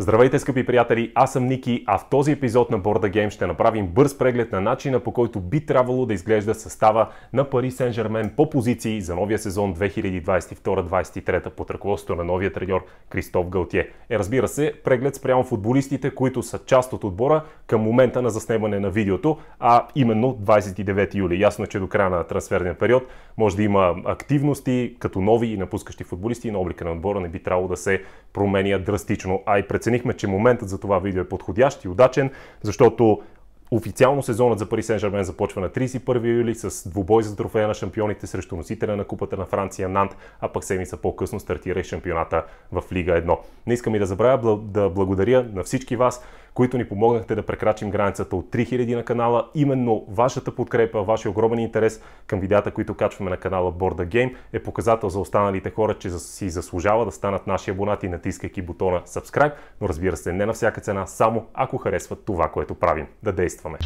Здравейте, скъпи приятели! Аз съм Ники, а в този епизод на Borda Game ще направим бърз преглед на начина по който би трябвало да изглежда състава на Пари Сен Жермен по позиции за новия сезон 2022-2023 под ръководството на новия треньор Кристоф Галтие. Е, разбира се, преглед спрямо футболистите, които са част от отбора към момента на заснемане на видеото, а именно 29 юли. Ясно, че до края на трансферния период може да има активности като нови и напускащи футболисти но на облика на отбора не би трябвало да се променя драстично, а и пред преценихме, че моментът за това видео е подходящ и удачен, защото Официално сезонът за Пари Сен-Жермен започва на 31 юли с двубой за трофея на шампионите срещу носителя на купата на Франция Нант, а пък седмица по-късно стартира и шампионата в Лига 1. Не искам и да забравя да благодаря на всички вас, които ни помогнахте да прекрачим границата от 3000 на канала. Именно вашата подкрепа, вашия огромен интерес към видеята, които качваме на канала Borda Game е показател за останалите хора, че си заслужава да станат наши абонати, натискайки бутона Subscribe, но разбира се, не на всяка цена, само ако харесват това, което правим. Да действаме!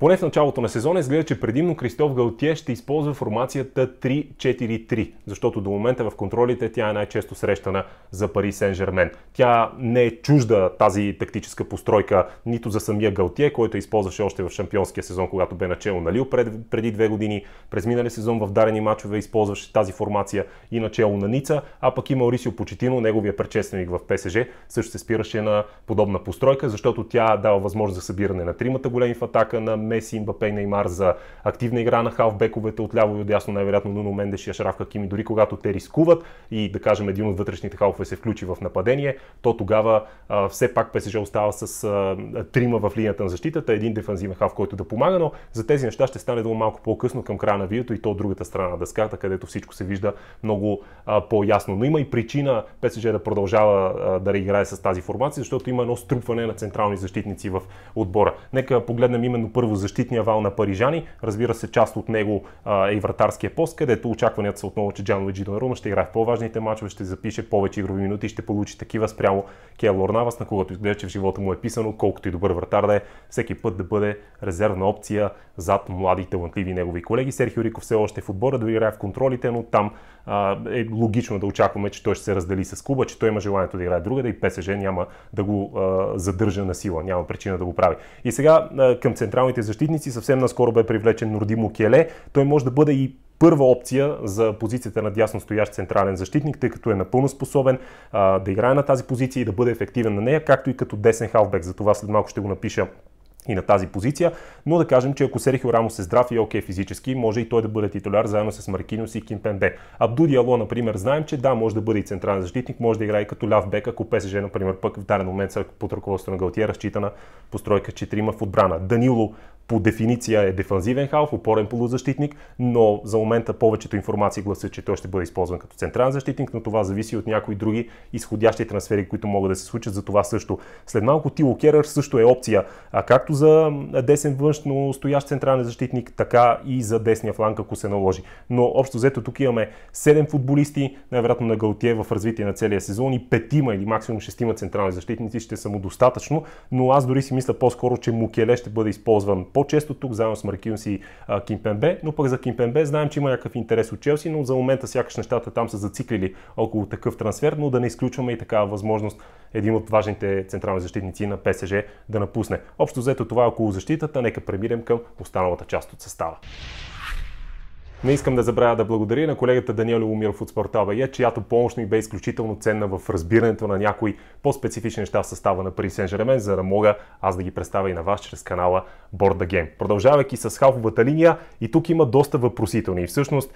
Поне в началото на сезона изглежда, че предимно Кристоф Галтие ще използва формацията 3-4-3, защото до момента в контролите тя е най-често срещана за Пари Сен Жермен. Тя не е чужда тази тактическа постройка нито за самия Галтие, който използваше още в шампионския сезон, когато бе начало на Лил пред, преди две години. През миналия сезон в дарени мачове използваше тази формация и начало на Ница, а пък и Маорисио Почетино, неговия предшественик в ПСЖ, също се спираше на подобна постройка, защото тя дава възможност за събиране на тримата големи в атака на Меси, Мбапе и Неймар за активна игра на халфбековете от ляво и отясно, най-вероятно Нуно Мендеш и Ашраф Хакими, дори когато те рискуват и да кажем един от вътрешните халфове се включи в нападение, то тогава а, все пак ПСЖ остава с а, трима в линията на защитата, един дефанзивен халф, който да помага, но за тези неща ще стане дума малко по-късно към края на видеото и то от другата страна на дъската, където всичко се вижда много а, по-ясно. Но има и причина ПСЖ да продължава а, да играе с тази формация, защото има едно струпване на централни защитници в отбора. Нека погледнем именно първо защитния вал на парижани. Разбира се, част от него е и вратарския пост, където очакванията са отново, че Джан Луиджи Донарума ще играе в по-важните мачове, ще запише повече игрови минути, ще получи такива спрямо Келор Навас, на когато изглежда, че в живота му е писано, колкото и добър вратар да е, всеки път да бъде резервна опция зад млади талантливи негови колеги. Серхио Риков все още е в отбора, да играе в контролите, но там а, е логично да очакваме, че той ще се раздели с Куба, че той има желанието да играе друга, да и ПСЖ няма да го а, задържа на сила, няма причина да го прави. И сега а, към централните защитници. Съвсем наскоро бе привлечен Нордимо Келе. Той може да бъде и първа опция за позицията на дясно стоящ централен защитник, тъй като е напълно способен а, да играе на тази позиция и да бъде ефективен на нея, както и като десен халфбек. За това след малко ще го напиша и на тази позиция, но да кажем, че ако Серхио Рамос е здрав и е окей okay физически, може и той да бъде титуляр заедно с Маркинос и Кимпенбе. Абду Диало, например, знаем, че да, може да бъде и централен защитник, може да играе като ляв бек, ако ПСЖ, например, пък в даден момент под ръководството на Галтия разчита на постройка 4 в отбрана. Данило по дефиниция е дефанзивен халф, опорен полузащитник, но за момента повечето информации гласят, че той ще бъде използван като централен защитник, но това зависи от някои други изходящи трансфери, които могат да се случат. За това също. След малко Тило Керър също е опция, а както за десен външно стоящ централен защитник, така и за десния фланг, ако се наложи. Но общо взето тук имаме 7 футболисти, най-вероятно на Галтие в развитие на целия сезон и петима или максимум шестима централни защитници ще са му достатъчно, но аз дори си мисля по-скоро, че Мукеле ще бъде използван по по-често тук, заедно с Маркинс и а, но пък за Кимпенбе знаем, че има някакъв интерес от Челси, но за момента сякаш нещата там са зациклили около такъв трансфер, но да не изключваме и такава възможност един от важните централни защитници на ПСЖ да напусне. Общо взето това е около защитата, нека преминем към останалата част от състава. Не искам да забравя да благодаря на колегата Даниел Умиров от Спортабая, е, чиято помощ ми бе изключително ценна в разбирането на някои по-специфични неща в състава на Paris Saint-Germain, за да мога аз да ги представя и на вас чрез канала Borda Game. Продължавайки с халфовата линия, и тук има доста въпросителни. И всъщност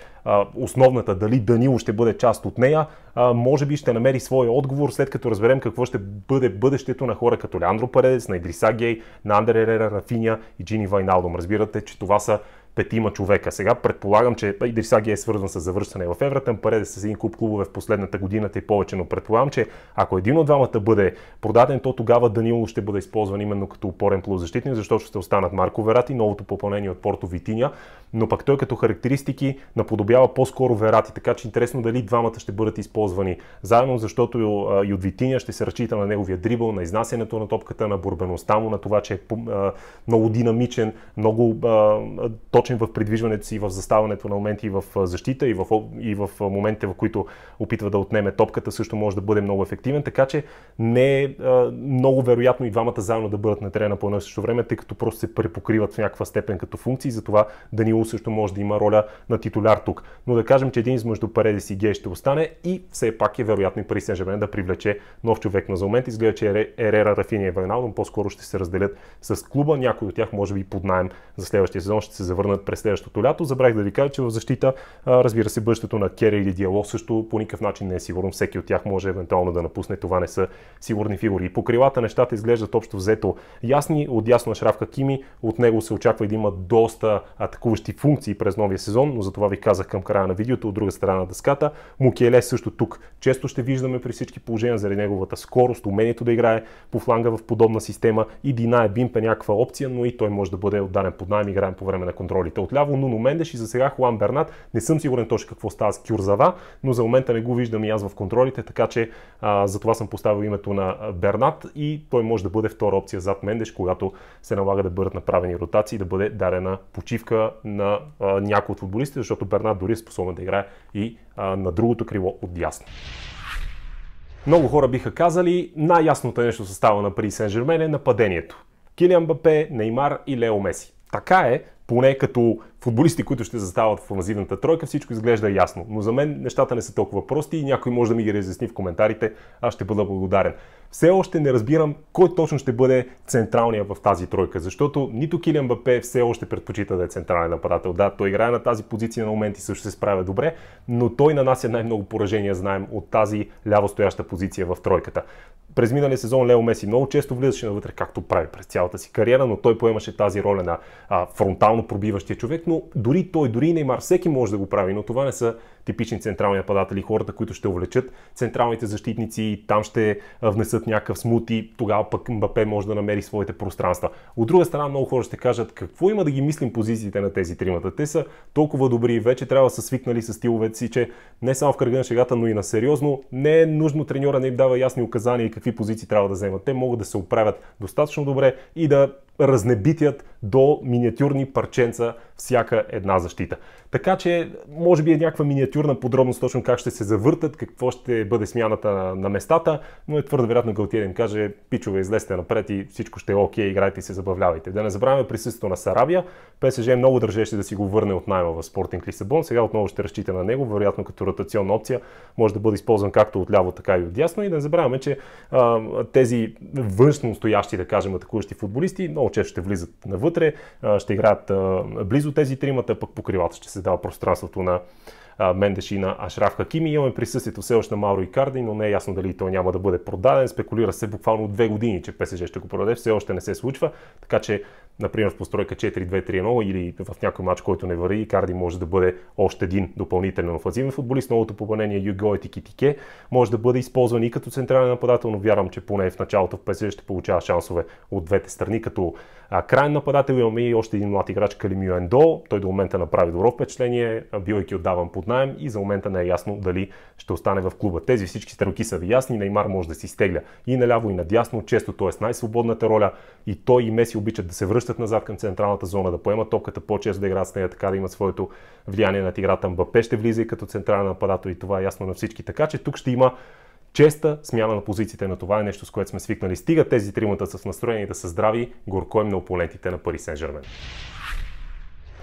основната, дали Данило ще бъде част от нея, може би ще намери своя отговор, след като разберем какво ще бъде бъдещето на хора като Леандро Паредес, на Идриса Гей, на Андер Ерера, Рафиня и Джини Вайналдом. Разбирате, че това са петима човека. Сега предполагам, че и е свързан с завършване в Евратън, да с един куп клубове в последната годината и повече, но предполагам, че ако един от двамата бъде продаден, то тогава Данило ще бъде използван именно като опорен полузащитник, защото ще останат Марко Верати, новото попълнение от Порто Витиня, но пък той като характеристики наподобява по-скоро Верати, така че интересно дали двамата ще бъдат използвани заедно, защото и от Витиня ще се разчита на неговия дрибъл, на изнасянето на топката, на борбеността му, на това, че е много динамичен, много точен в придвижването си, в заставането на моменти, в защита и в, и в моментите, в които опитва да отнеме топката, също може да бъде много ефективен. Така че не е много вероятно и двамата заедно да бъдат на терена по едно и също време, тъй като просто се препокриват в някаква степен като функции. Затова Данило също може да има роля на титуляр тук. Но да кажем, че един измежду пареди си Гей ще остане и все пак е вероятно и Пари Сен да привлече нов човек. На за момент изглежда, че Ерера, Рафиния и Вайналдом по-скоро ще се разделят с клуба. Някой от тях може би под найем за следващия сезон ще се завърна имат през следващото лято. Забравих да ви кажа, че в защита, разбира се, бъдещето на Кери или Диало също по никакъв начин не е сигурно. Всеки от тях може евентуално да напусне. Това не са сигурни фигури. И по крилата нещата изглеждат общо взето ясни. От ясно на Шрафка Кими, от него се очаква и да има доста атакуващи функции през новия сезон, но за това ви казах към края на видеото от друга страна на дъската. Мукеле също тук често ще виждаме при всички положения заради неговата скорост, умението да играе по фланга в подобна система и динае е Бимп е някаква опция, но и той може да бъде отдаден под найем играем по време на контроли ролите. Отляво Нуно Мендеш и за сега Хуан Бернат. Не съм сигурен точно какво става с Кюрзава, но за момента не го виждам и аз в контролите, така че а, за това съм поставил името на Бернат и той може да бъде втора опция зад Мендеш, когато се налага да бъдат направени ротации, да бъде дарена почивка на а, от футболистите, защото Бернат дори е способен да играе и а, на другото крило от дясно. Много хора биха казали, най-ясното е нещо състава на Пари Сен-Жермен е нападението. Килиан Бапе, Неймар и Лео Меси. Така е, поне като футболисти, които ще застават в фамазивната тройка, всичко изглежда ясно. Но за мен нещата не са толкова прости и някой може да ми ги разясни в коментарите. Аз ще бъда благодарен. Все още не разбирам кой точно ще бъде централния в тази тройка, защото нито Килиан Бапе все още предпочита да е централен нападател. Да, той играе на тази позиция на момент и също се справя добре, но той нанася най-много поражения, знаем, от тази лявостояща позиция в тройката през миналия сезон Лео Меси много често влизаше навътре, както прави през цялата си кариера, но той поемаше тази роля на а, фронтално пробиващия човек, но дори той, дори Неймар, всеки може да го прави, но това не са типични централни нападатели, хората, които ще увлечат централните защитници, там ще внесат някакъв смут и тогава пък Мбапе може да намери своите пространства. От друга страна, много хора ще кажат какво има да ги мислим позициите на тези тримата. Те са толкова добри и вече трябва да са свикнали с стиловете си, че не само в кръга на шегата, но и на сериозно не е нужно треньора да им дава ясни указания какви позиции трябва да вземат. Те могат да се оправят достатъчно добре и да разнебитят до миниатюрни парченца всяка една защита. Така че, може би е някаква миниатюрна подробност точно как ще се завъртат, какво ще бъде смяната на, местата, но е твърде вероятно да им каже, пичове, излезте напред и всичко ще е окей, okay, играйте и се забавлявайте. Да не забравяме присъствието на Сарабия. ПСЖ е много държеше да си го върне от найма в Спортинг Лисабон. Сега отново ще разчита на него, вероятно като ротационна опция може да бъде използван както от ляво, така и от дясно. И да не забравяме, че а, тези външно стоящи, да кажем, атакуващи футболисти но много често ще влизат навътре, ще играят близо тези тримата, пък по ще се дава пространството на Мендеш и на Ашраф Хакими. Имаме присъствието все още на Мауро Икарди, но не е ясно дали той няма да бъде продаден. Спекулира се буквално две години, че ПСЖ ще го продаде. Все още не се случва, така че например в постройка 4-2-3-1 или в някой матч, който не върви, Карди може да бъде още един допълнителен офазивен футболист. Новото попълнение Юго и Тикитике може да бъде използван и като централен нападател, но вярвам, че поне в началото в ПСЖ ще получава шансове от двете страни, като крайен нападател имаме и още един млад играч Калимио Ендо. Той до момента направи добро впечатление, бивайки отдаван под найем и за момента не е ясно дали ще остане в клуба. Тези всички стрелки са ви ясни, Неймар може да си стегля и наляво и надясно, често той е с най-свободната роля и той и Меси обичат да се връщат назад към централната зона, да поемат топката по-често да играят с нея, така да имат своето влияние над играта. Мбапе ще влиза и като централен нападател и това е ясно на всички. Така че тук ще има честа смяна на позициите на това е нещо, с което сме свикнали. Стига тези тримата с в настроение да са здрави, горко им на опонентите на Пари Сен-Жермен.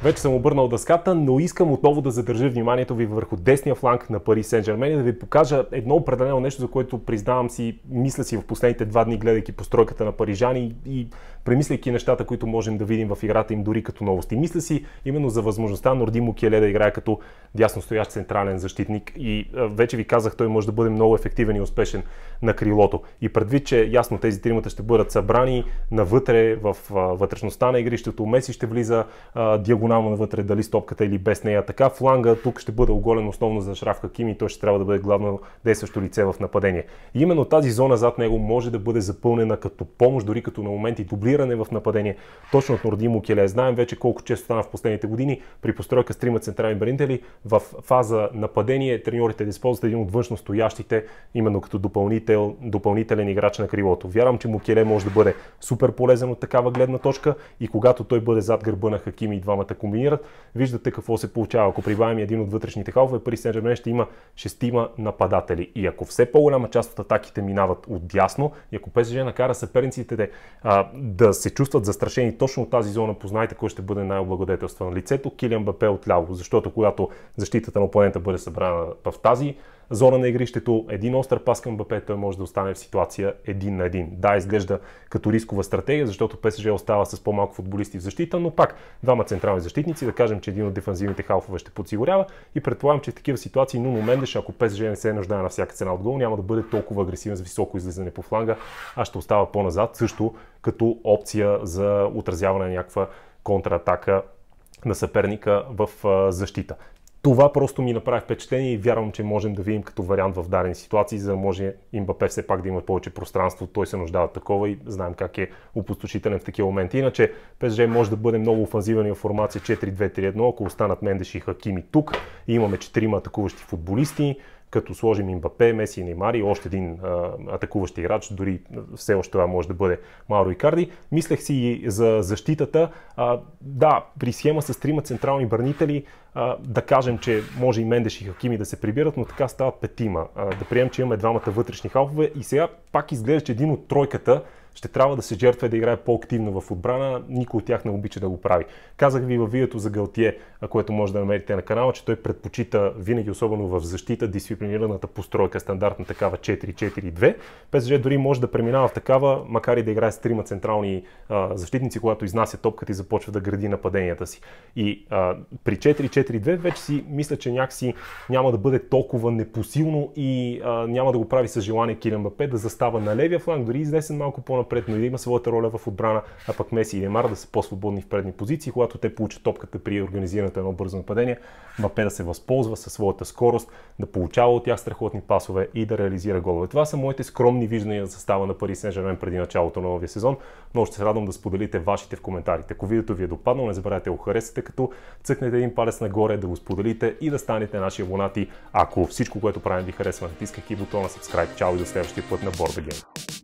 Вече съм обърнал дъската, но искам отново да задържа вниманието ви върху десния фланг на Пари Сен Жермен и да ви покажа едно определено нещо, за което признавам си, мисля си в последните два дни, гледайки постройката на парижани и премисляйки нещата, които можем да видим в играта им дори като новости. Мисля си именно за възможността Норди Мукеле да играе като дясно стоящ централен защитник и е, вече ви казах, той може да бъде много ефективен и успешен на крилото. И предвид, че ясно тези тримата ще бъдат събрани навътре в е, вътрешността на игрището, Меси ще влиза е, диагонално диагонално навътре, дали с топката или без нея. Така фланга тук ще бъде оголен основно за шравка Ким и той ще трябва да бъде главно действащо лице в нападение. И именно тази зона зад него може да бъде запълнена като помощ, дори като на моменти дублиране в нападение. Точно от Нордимо Келе. Знаем вече колко често стана в последните години при постройка с трима централни бранители в фаза нападение треньорите да използват един от външно стоящите, именно като допълнител, допълнителен играч на крилото. Вярвам, че Мукеле може да бъде супер полезен от такава гледна точка и когато той бъде зад гърба на Хакими и двамата комбинират. Виждате какво се получава. Ако прибавим един от вътрешните халфове, Пари Сен ще има шестима нападатели. И ако все по-голяма част от атаките минават от дясно, и ако ПСЖ накара съперниците а, да се чувстват застрашени точно от тази зона, познайте кой ще бъде най облагодетелство на Лицето Килиан Бапе от ляво, защото когато защитата на опонента бъде събрана в тази зона на игрището, един остър пас към БП, той може да остане в ситуация един на един. Да, изглежда като рискова стратегия, защото ПСЖ остава с по-малко футболисти в защита, но пак двама централни защитници, да кажем, че един от дефанзивните халфове ще подсигурява и предполагам, че в такива ситуации Нуно Мендеш, ако ПСЖ не се нуждае на всяка цена от гол, няма да бъде толкова агресивен с високо излизане по фланга, а ще остава по-назад също като опция за отразяване на някаква контратака на съперника в защита това просто ми направи впечатление и вярвам, че можем да видим като вариант в дадени ситуации, за да може Имбапе все пак да има повече пространство. Той се нуждава от такова и знаем как е опустошителен в такива моменти. Иначе ПСЖ може да бъде много офанзивен в формация 4-2-3-1, ако останат Мендеш и Хакими тук. имаме четирима атакуващи футболисти като сложим Мбапе, Меси и Неймар и още един а, атакуващ играч, дори все още това може да бъде Мауро Икарди. Мислех си и за защитата. А, да, при схема с трима централни бранители, а, да кажем, че може и Мендеш и Хакими да се прибират, но така стават петима. А, да приемем, че имаме двамата вътрешни халфове и сега пак изглежда, че един от тройката ще трябва да се жертва и да играе по-активно в отбрана. Никой от тях не обича да го прави. Казах ви във видеото за Галтие, което може да намерите на канала, че той предпочита винаги, особено в защита, дисциплинираната постройка, стандартна такава 4-4-2. ПСЖ дори може да преминава в такава, макар и да играе с трима централни а, защитници, когато изнася топката и започва да гради нападенията си. И а, при 4-4-2 вече си мисля, че някакси няма да бъде толкова непосилно и а, няма да го прави с желание Килен Бапе да застава на левия фланг, дори изнесен малко по напред но да има своята роля в отбрана, а пък Меси и Немар да са по-свободни в предни позиции, когато те получат топката при организираната едно бързо нападение, Мапе да се възползва със своята скорост, да получава от тях страхотни пасове и да реализира голове. Това са моите скромни виждания за състава на Пари Сен-Жермен преди началото на новия сезон, но ще се радвам да споделите вашите в коментарите. Ако видеото ви е допаднало, не забравяйте да го харесате, като цъкнете един палец нагоре, да го споделите и да станете наши абонати. Ако всичко, което правим ви харесва, натискайки бутона subscribe. Чао и до следващия път на Борда Гейм.